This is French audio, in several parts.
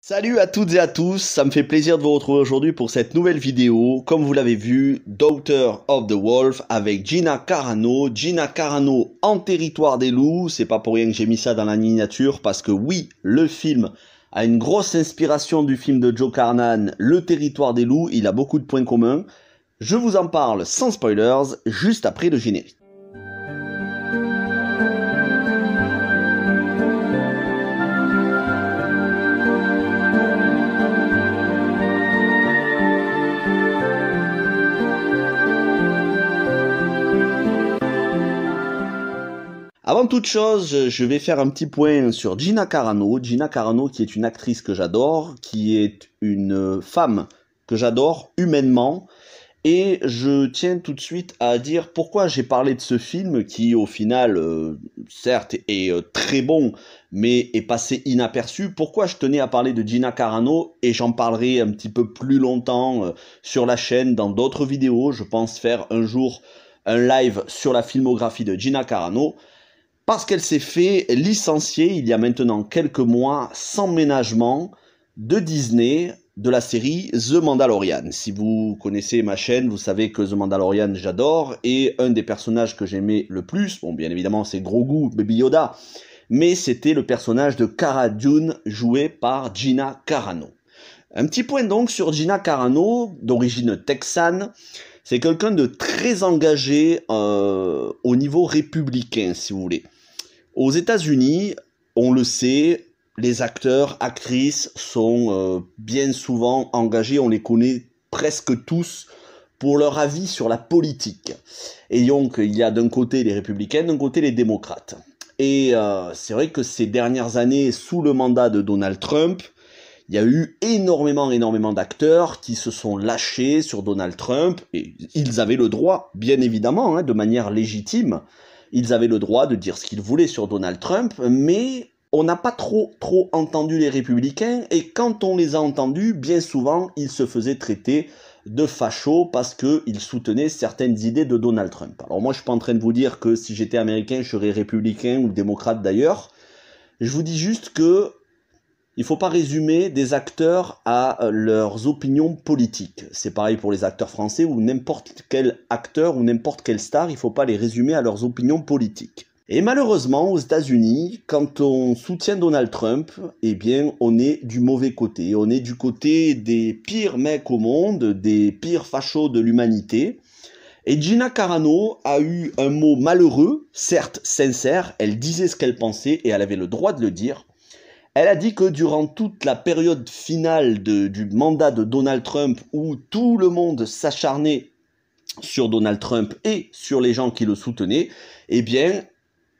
Salut à toutes et à tous, ça me fait plaisir de vous retrouver aujourd'hui pour cette nouvelle vidéo. Comme vous l'avez vu, Daughter of the Wolf avec Gina Carano. Gina Carano en territoire des loups, c'est pas pour rien que j'ai mis ça dans la miniature parce que oui, le film a une grosse inspiration du film de Joe Carnan, Le territoire des loups, il a beaucoup de points communs. Je vous en parle sans spoilers, juste après le générique. Avant toute chose, je vais faire un petit point sur Gina Carano. Gina Carano qui est une actrice que j'adore, qui est une femme que j'adore humainement. Et je tiens tout de suite à dire pourquoi j'ai parlé de ce film qui au final, euh, certes, est euh, très bon, mais est passé inaperçu. Pourquoi je tenais à parler de Gina Carano et j'en parlerai un petit peu plus longtemps euh, sur la chaîne, dans d'autres vidéos. Je pense faire un jour un live sur la filmographie de Gina Carano parce qu'elle s'est fait licencier il y a maintenant quelques mois sans ménagement de Disney de la série The Mandalorian. Si vous connaissez ma chaîne, vous savez que The Mandalorian j'adore et un des personnages que j'aimais le plus, bon bien évidemment c'est Grogu, Baby Yoda, mais c'était le personnage de Cara Dune joué par Gina Carano. Un petit point donc sur Gina Carano, d'origine texane. C'est quelqu'un de très engagé euh, au niveau républicain, si vous voulez. Aux États-Unis, on le sait, les acteurs, actrices sont euh, bien souvent engagés, on les connaît presque tous pour leur avis sur la politique. Et donc, il y a d'un côté les républicains, d'un côté les démocrates. Et euh, c'est vrai que ces dernières années, sous le mandat de Donald Trump, il y a eu énormément, énormément d'acteurs qui se sont lâchés sur Donald Trump, et ils avaient le droit, bien évidemment, hein, de manière légitime, ils avaient le droit de dire ce qu'ils voulaient sur Donald Trump, mais on n'a pas trop, trop entendu les républicains, et quand on les a entendus, bien souvent, ils se faisaient traiter de fachos parce qu'ils soutenaient certaines idées de Donald Trump. Alors moi, je suis pas en train de vous dire que si j'étais américain, je serais républicain ou démocrate d'ailleurs. Je vous dis juste que il ne faut pas résumer des acteurs à euh, leurs opinions politiques. C'est pareil pour les acteurs français ou n'importe quel acteur ou n'importe quelle star, il ne faut pas les résumer à leurs opinions politiques. Et malheureusement, aux États-Unis, quand on soutient Donald Trump, eh bien, on est du mauvais côté. On est du côté des pires mecs au monde, des pires fachos de l'humanité. Et Gina Carano a eu un mot malheureux, certes sincère, elle disait ce qu'elle pensait et elle avait le droit de le dire, elle a dit que durant toute la période finale du mandat de Donald Trump, où tout le monde s'acharnait sur Donald Trump et sur les gens qui le soutenaient, eh bien,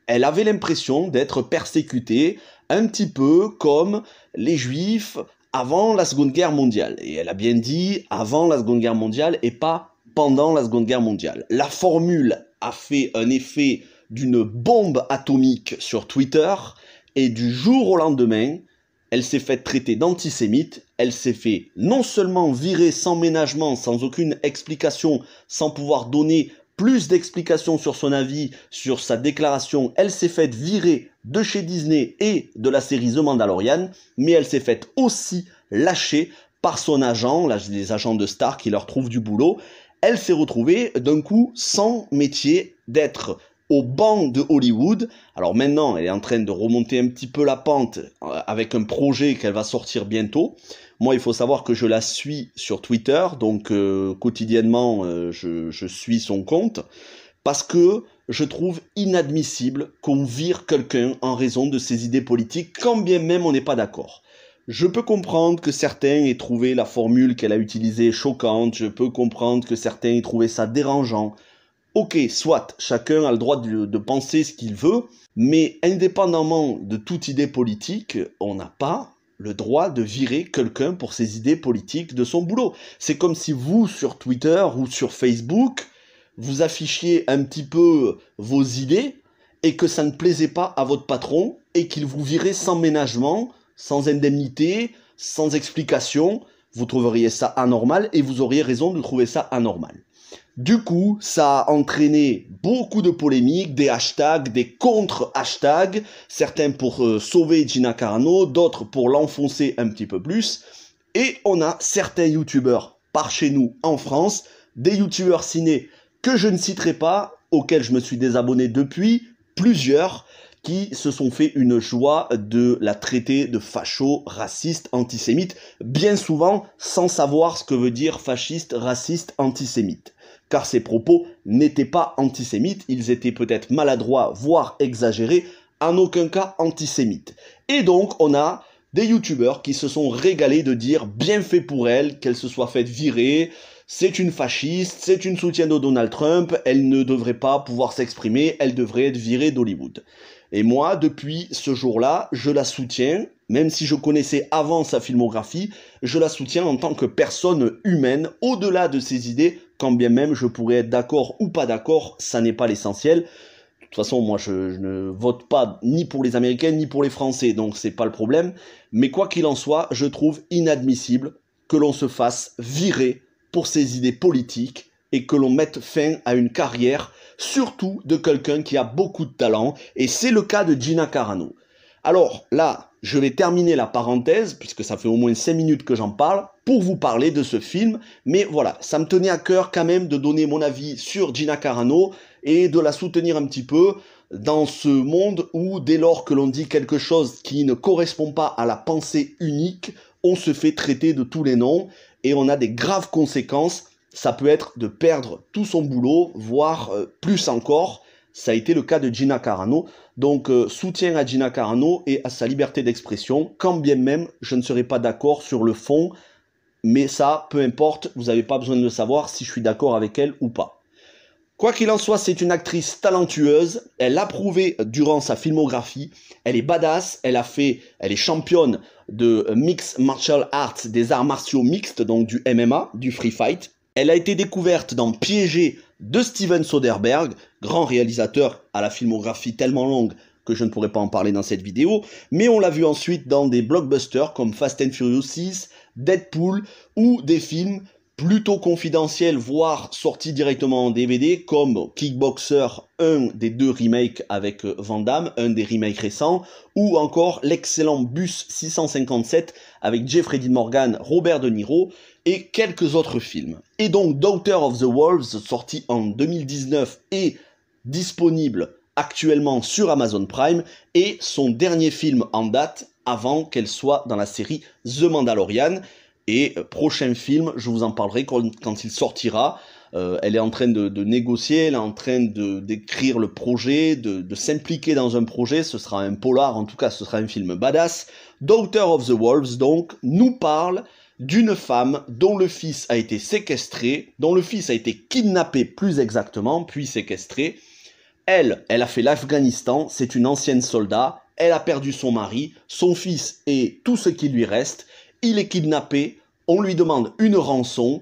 elle avait l'impression d'être persécutée un petit peu comme les juifs avant la Seconde Guerre mondiale. Et elle a bien dit avant la Seconde Guerre mondiale et pas pendant la Seconde Guerre mondiale. La formule a fait un effet d'une bombe atomique sur Twitter et du jour au lendemain, elle s'est faite traiter d'antisémite, elle s'est fait non seulement virer sans ménagement, sans aucune explication, sans pouvoir donner plus d'explications sur son avis, sur sa déclaration, elle s'est faite virer de chez Disney et de la série The Mandalorian, mais elle s'est faite aussi lâcher par son agent, les agents de Star qui leur trouvent du boulot, elle s'est retrouvée d'un coup sans métier, d'être au banc de Hollywood. Alors maintenant, elle est en train de remonter un petit peu la pente euh, avec un projet qu'elle va sortir bientôt. Moi, il faut savoir que je la suis sur Twitter, donc euh, quotidiennement, euh, je, je, suis son compte, parce que je trouve inadmissible qu'on vire quelqu'un en raison de ses idées politiques, quand bien même on n'est pas d'accord. Je peux comprendre que certains aient trouvé la formule qu'elle a utilisée choquante, je peux comprendre que certains aient trouvé ça dérangeant, Ok, soit chacun a le droit de, de penser ce qu'il veut, mais indépendamment de toute idée politique, on n'a pas le droit de virer quelqu'un pour ses idées politiques de son boulot. C'est comme si vous, sur Twitter ou sur Facebook, vous affichiez un petit peu vos idées et que ça ne plaisait pas à votre patron et qu'il vous virait sans ménagement, sans indemnité, sans explication. Vous trouveriez ça anormal et vous auriez raison de trouver ça anormal. Du coup, ça a entraîné beaucoup de polémiques, des hashtags, des contre-hashtags, certains pour euh, sauver Gina Carano, d'autres pour l'enfoncer un petit peu plus. Et on a certains youtubeurs par chez nous en France, des youtubeurs ciné que je ne citerai pas, auxquels je me suis désabonné depuis, plusieurs, qui se sont fait une joie de la traiter de facho, raciste, antisémite, bien souvent sans savoir ce que veut dire fasciste, raciste, antisémite car ses propos n'étaient pas antisémites, ils étaient peut-être maladroits, voire exagérés, en aucun cas antisémites. Et donc on a des youtubeurs qui se sont régalés de dire bien fait pour elle, qu'elle se soit faite virer, c'est une fasciste, c'est une soutien de Donald Trump, elle ne devrait pas pouvoir s'exprimer, elle devrait être virée d'Hollywood. Et moi, depuis ce jour-là, je la soutiens, même si je connaissais avant sa filmographie, je la soutiens en tant que personne humaine, au-delà de ses idées, quand bien même je pourrais être d'accord ou pas d'accord, ça n'est pas l'essentiel. De toute façon, moi, je, ne vote pas ni pour les Américains ni pour les Français, donc c'est pas le problème. Mais quoi qu'il en soit, je trouve inadmissible que l'on se fasse virer pour ses idées politiques et que l'on mette fin à une carrière, surtout de quelqu'un qui a beaucoup de talent, et c'est le cas de Gina Carano. Alors là, je vais terminer la parenthèse, puisque ça fait au moins 5 minutes que j'en parle, pour vous parler de ce film, mais voilà, ça me tenait à cœur quand même de donner mon avis sur Gina Carano et de la soutenir un petit peu dans ce monde où dès lors que l'on dit quelque chose qui ne correspond pas à la pensée unique, on se fait traiter de tous les noms et on a des graves conséquences ça peut être de perdre tout son boulot, voire euh, plus encore. Ça a été le cas de Gina Carano. Donc euh, soutien à Gina Carano et à sa liberté d'expression, quand bien même je ne serai pas d'accord sur le fond, mais ça, peu importe, vous n'avez pas besoin de savoir si je suis d'accord avec elle ou pas. Quoi qu'il en soit, c'est une actrice talentueuse. Elle l'a prouvé euh, durant sa filmographie. Elle est badass. Elle a fait, elle est championne de mix martial arts, des arts martiaux mixtes, donc du MMA, du free fight. Elle a été découverte dans Piégé de Steven Soderbergh, grand réalisateur à la filmographie tellement longue que je ne pourrais pas en parler dans cette vidéo, mais on l'a vu ensuite dans des blockbusters comme Fast and Furious 6, Deadpool ou des films plutôt confidentiel, voire sorti directement en DVD, comme Kickboxer, un des deux remakes avec euh, Van Damme, un des remakes récents, ou encore l'excellent Bus 657 avec Jeffrey Dean Morgan, Robert De Niro, et quelques autres films. Et donc Daughter of the Wolves, sorti en 2019 et disponible actuellement sur Amazon Prime, et son dernier film en date avant qu'elle soit dans la série The Mandalorian, et euh, prochain film, je vous en parlerai quand, il sortira. Euh, elle est en train de, négocier, elle est en train d'écrire le projet, de, de s'impliquer dans un projet. Ce sera un polar, en tout cas, ce sera un film badass. Daughter of the Wolves, donc, nous parle d'une femme dont le fils a été séquestré, dont le fils a été kidnappé plus exactement, puis séquestré. Elle, elle a fait l'Afghanistan, c'est une ancienne soldat, elle a perdu son mari, son fils et tout ce qui lui reste, il est kidnappé, on lui demande une rançon,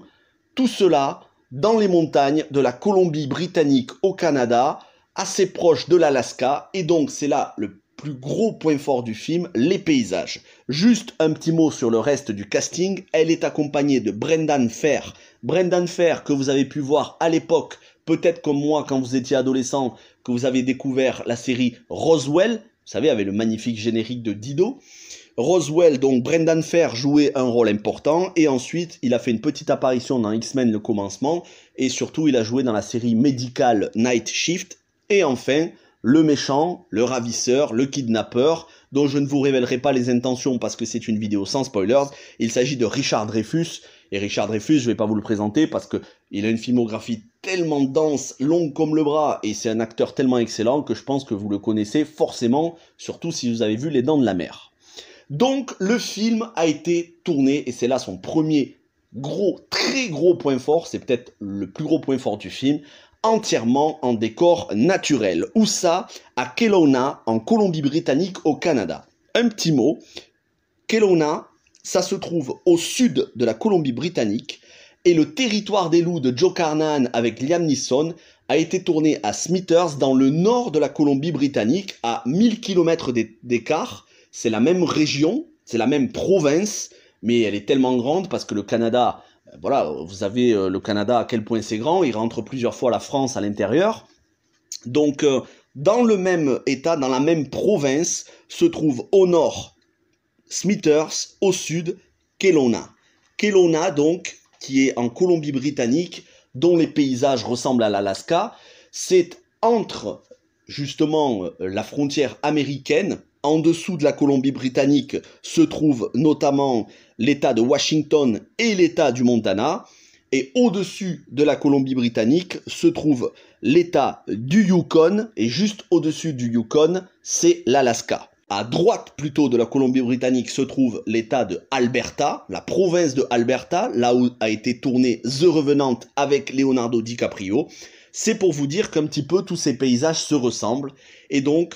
tout cela dans les montagnes de la Colombie-Britannique au Canada, assez proche de l'Alaska, et donc c'est là le plus gros point fort du film, les paysages. Juste un petit mot sur le reste du casting, elle est accompagnée de Brendan Fair. Brendan Fair que vous avez pu voir à l'époque, peut-être comme moi quand vous étiez adolescent, que vous avez découvert la série Roswell, savez, avec le magnifique générique de Dido. Roswell, donc Brendan Fair, jouait un rôle important, et ensuite il a fait une petite apparition dans X-Men le commencement, et surtout il a joué dans la série médicale Night Shift, et enfin le méchant, le ravisseur, le kidnappeur, dont je ne vous révélerai pas les intentions parce que c'est une vidéo sans spoilers. Il s'agit de Richard Dreyfus. Et Richard Dreyfus, je ne vais pas vous le présenter parce que il a une filmographie tellement dense, longue comme le bras, et c'est un acteur tellement excellent que je pense que vous le connaissez forcément, surtout si vous avez vu Les Dents de la Mer. Donc, le film a été tourné, et c'est là son premier gros, très gros point fort, c'est peut-être le plus gros point fort du film, entièrement en décor naturel. Où ça À Kelowna, en Colombie-Britannique, au Canada. Un petit mot, Kelowna, ça se trouve au sud de la Colombie-Britannique, et le territoire des loups de Joe Carnan avec Liam Neeson a été tourné à Smithers dans le nord de la Colombie-Britannique, à 1000 km d'écart. C'est la même région, c'est la même province, mais elle est tellement grande parce que le Canada voilà, vous avez euh, le Canada à quel point c'est grand, il rentre plusieurs fois la France à l'intérieur. Donc, euh, dans le même État, dans la même province, se trouve au nord Smithers, au sud Kelowna. Kelowna, donc, qui est en Colombie-Britannique, dont les paysages ressemblent à l'Alaska, c'est entre justement euh, la frontière américaine en dessous de la Colombie-Britannique se trouvent notamment l'État de Washington et l'État du Montana. Et au-dessus de la Colombie-Britannique se trouve l'État du Yukon. Et juste au-dessus du Yukon, c'est l'Alaska. À droite plutôt de la Colombie-Britannique se trouve l'État de Alberta, la province de Alberta, là où a été tourné The Revenant avec Leonardo DiCaprio. C'est pour vous dire qu'un petit peu tous ces paysages se ressemblent. Et donc,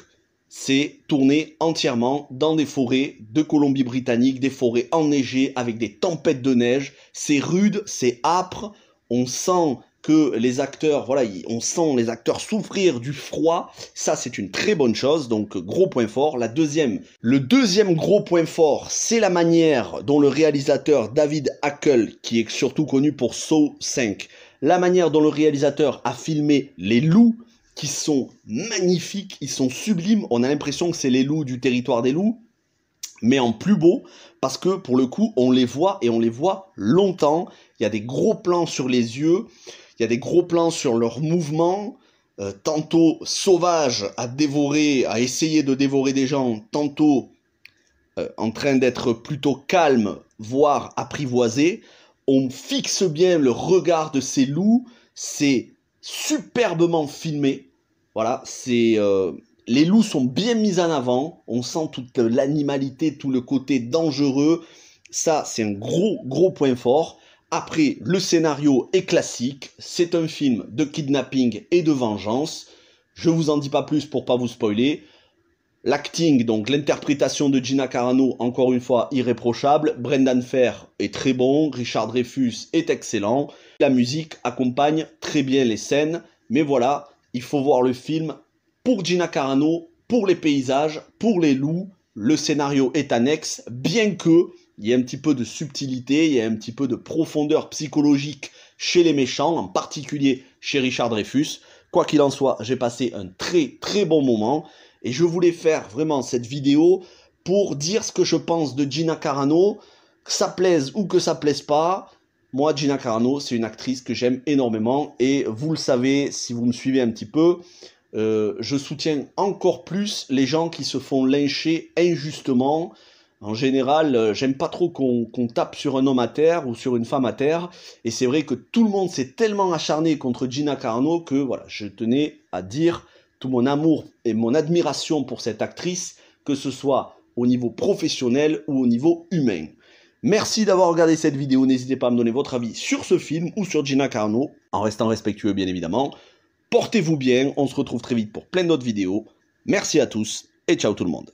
c'est tourné entièrement dans des forêts de Colombie-Britannique, des forêts enneigées avec des tempêtes de neige. C'est rude, c'est âpre. On sent que les acteurs, voilà, on sent les acteurs souffrir du froid. Ça, c'est une très bonne chose. Donc, gros point fort. La deuxième, le deuxième gros point fort, c'est la manière dont le réalisateur David Hackle, qui est surtout connu pour Saw 5, la manière dont le réalisateur a filmé les loups, qui sont magnifiques, ils sont sublimes. On a l'impression que c'est les loups du territoire des loups, mais en plus beau, parce que pour le coup, on les voit et on les voit longtemps. Il y a des gros plans sur les yeux, il y a des gros plans sur leurs mouvements. Euh, tantôt sauvages à dévorer, à essayer de dévorer des gens, tantôt euh, en train d'être plutôt calmes, voire apprivoisés. On fixe bien le regard de ces loups, c'est superbement filmé. Voilà, c'est euh, les loups sont bien mis en avant. On sent toute l'animalité, tout le côté dangereux. Ça, c'est un gros gros point fort. Après, le scénario est classique. C'est un film de kidnapping et de vengeance. Je vous en dis pas plus pour pas vous spoiler. L'acting, donc l'interprétation de Gina Carano, encore une fois irréprochable. Brendan Fair est très bon. Richard Dreyfus est excellent la musique accompagne très bien les scènes. Mais voilà, il faut voir le film pour Gina Carano, pour les paysages, pour les loups. Le scénario est annexe, bien que il y ait un petit peu de subtilité, il y un petit peu de profondeur psychologique chez les méchants, en particulier chez Richard Dreyfus. Quoi qu'il en soit, j'ai passé un très très bon moment et je voulais faire vraiment cette vidéo pour dire ce que je pense de Gina Carano, que ça plaise ou que ça plaise pas, moi, Gina Carano, c'est une actrice que j'aime énormément et vous le savez si vous me suivez un petit peu, euh, je soutiens encore plus les gens qui se font lyncher injustement. En général, euh, j'aime pas trop qu'on tape sur un homme à terre ou sur une femme à terre. Et c'est vrai que tout le monde s'est tellement acharné contre Gina Carano que voilà, je tenais à dire tout mon amour et mon admiration pour cette actrice, que ce soit au niveau professionnel ou au niveau humain. Merci d'avoir regardé cette vidéo. N'hésitez pas à me donner votre avis sur ce film ou sur Gina Carano, en restant respectueux bien évidemment. Portez-vous bien, on se retrouve très vite pour plein d'autres vidéos. Merci à tous et ciao tout le monde.